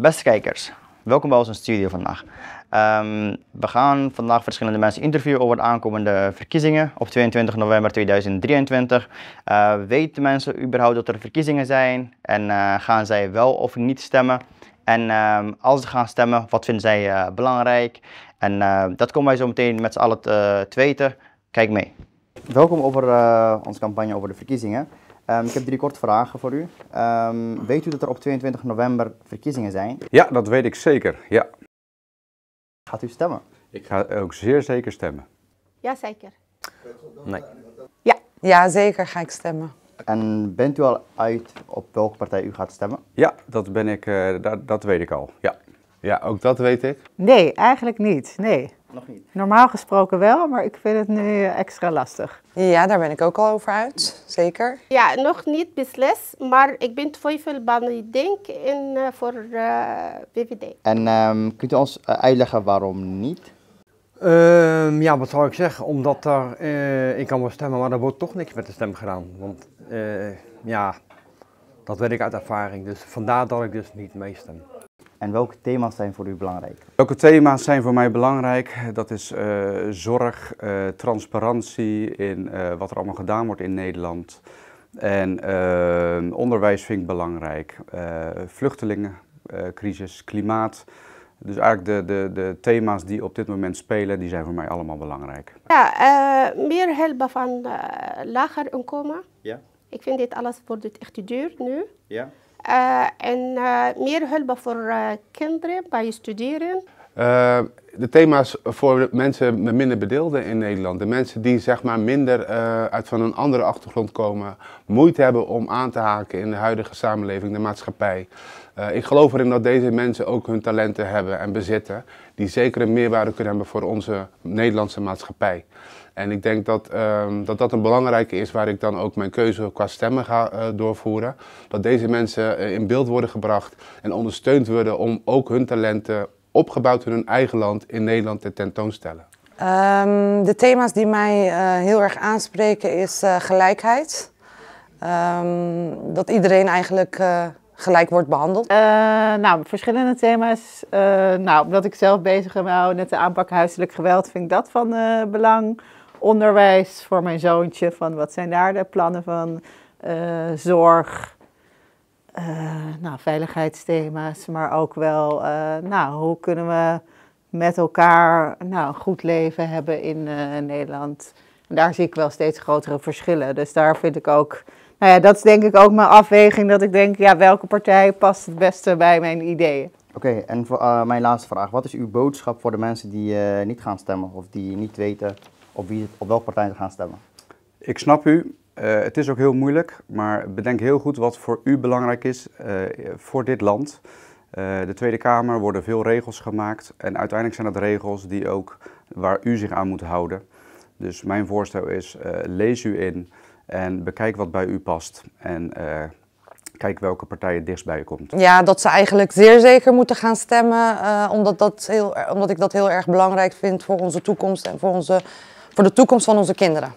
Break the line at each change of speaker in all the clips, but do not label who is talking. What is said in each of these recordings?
Beste kijkers, welkom bij onze studio vandaag. Ehm, we gaan vandaag verschillende mensen interviewen over de aankomende verkiezingen op 22 november 2023. Uh, eh, weten mensen überhaupt dat er verkiezingen zijn en eh, gaan zij wel of niet stemmen? En ehm, als ze gaan stemmen, wat vinden zij eh, belangrijk? En dat komen wij zo meteen met z'n allen te weten. Kijk mee. Welkom over onze campagne over de verkiezingen. Ehm, ik heb drie korte vragen voor u. Ehm, weet u dat er op 22 november verkiezingen zijn?
Ja, dat weet ik zeker, ja. Gaat u stemmen? Ik ga ook zeer zeker stemmen. Ja, zeker. Nee.
Ja, ja zeker ga ik stemmen.
En bent u al uit op welke partij u gaat stemmen? Ja, dat, ben ik, uh, dat, dat weet ik al, ja. Ja, ook dat weet
ik. Nee, eigenlijk niet. Nee. Nog niet. Normaal gesproken wel, maar ik vind het nu extra lastig. Ja, daar ben ik ook al over uit, zeker. Ja, nog niet beslist, maar ik ben twijfelbaar, ik denk, in, uh, eh, voor uh, En ehm, kunt u
ons eh, uitleggen waarom niet?
Ehm, ja, wat zou ik zeggen? Omdat daar uh, ik kan wel stemmen, maar er wordt toch niks met de stem gedaan. Want ja, dat weet ik uit ervaring. Dus vandaar dat ik dus niet meestem. En welke thema's zijn voor u belangrijk? Welke thema's zijn voor mij belangrijk? Dat is eh, zorg, eh, transparantie in eh, wat er allemaal gedaan wordt in Nederland. En onderwijs vind ik belangrijk. vluchtelingencrisis, klimaat. Dus eigenlijk de, de, de thema's die op dit moment spelen, die zijn voor mij allemaal belangrijk.
Ja, meer helpen van lager inkomen. Ja. Ik vind dit alles wordt echt duur nu. Ja. Eh, en eh, meer hulp voor eh, kinderen bij studeren.
de thema's voor mensen met minder bedeelden in Nederland. De mensen die zeg maar minder uit van een andere achtergrond komen, moeite hebben om aan te haken in de huidige samenleving, de maatschappij. ik geloof erin dat deze mensen ook hun talenten hebben en bezitten, die zeker een meerwaarde kunnen hebben voor onze Nederlandse maatschappij. En ik denk dat, ehm, dat dat een belangrijke is waar ik dan ook mijn keuze qua stemmen ga eh, doorvoeren. Dat deze mensen eh, in beeld worden gebracht en ondersteund worden om ook hun talenten opgebouwd in hun eigen land in Nederland te tentoonstellen.
Ehm, de thema's die mij eh, heel erg aanspreken is gelijkheid. Ehm, dat iedereen eigenlijk gelijk wordt behandeld? Eh, nou, verschillende thema's. Eh, nou, omdat ik zelf bezig ben met de aanpak huiselijk geweld, vind ik dat van eh, belang. Onderwijs voor mijn zoontje, van wat zijn daar de plannen van? zorg, nou, veiligheidsthema's, maar ook wel, nou, hoe kunnen we met elkaar nou, een goed leven hebben in Nederland? En daar zie ik wel steeds grotere verschillen. Dus daar vind ik ook nou ja, dat is denk ik ook mijn afweging. Dat ik denk, ja, welke partij past het beste bij mijn ideeën?
Oké, en voor, eh, mijn laatste vraag. Wat
is uw boodschap voor de mensen die eh, niet gaan stemmen of die niet weten op, wie, op welke partij ze gaan stemmen? Ik snap u. Eh, het is ook heel moeilijk, maar bedenk heel goed wat voor u belangrijk is voor dit land. de Tweede Kamer worden veel regels gemaakt en uiteindelijk zijn dat regels die ook waar u zich aan moet houden. Dus mijn voorstel is, lees u in, en bekijk wat bij u past. En eh, kijk welke partij het dichtst bij je komt.
Ja, dat ze eigenlijk zeer zeker moeten gaan stemmen. Uh, omdat, dat heel, omdat ik dat heel erg belangrijk vind voor onze toekomst en voor, onze, voor de toekomst van onze kinderen.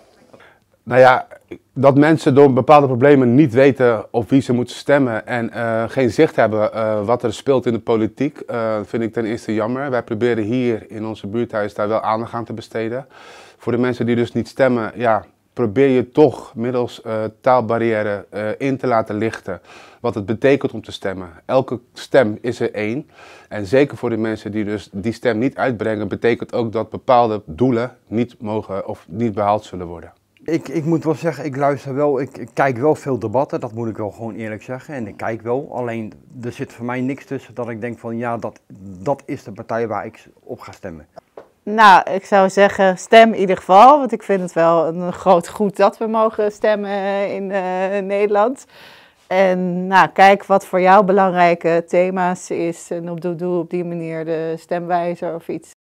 Nou ja, dat mensen door bepaalde problemen niet weten op wie ze moeten stemmen en eh, geen zicht hebben wat er speelt in de politiek, uh, vind ik ten eerste jammer. Wij proberen hier in onze buurthuis daar wel aandacht aan te besteden. Voor de mensen die dus niet stemmen, ja, probeer je toch middels eh, taalbarrière eh, in te laten lichten wat het betekent om te stemmen. Elke stem is er één. En zeker voor de mensen die dus die stem niet uitbrengen, betekent ook dat bepaalde doelen niet mogen of niet behaald zullen worden.
Ik, ik moet wel zeggen, ik luister wel, ik, ik, kijk wel veel debatten, dat moet ik wel gewoon eerlijk zeggen. En ik kijk wel, alleen er zit voor mij niks tussen dat ik denk van ja, dat, dat is de partij waar ik op ga stemmen.
Nou, ik zou zeggen, stem in ieder geval. Want ik vind het wel een groot goed dat we mogen stemmen eh, eh, in Nederland. En nou, kijk wat voor jou belangrijke thema's is. En op, doe op die manier de stemwijzer of iets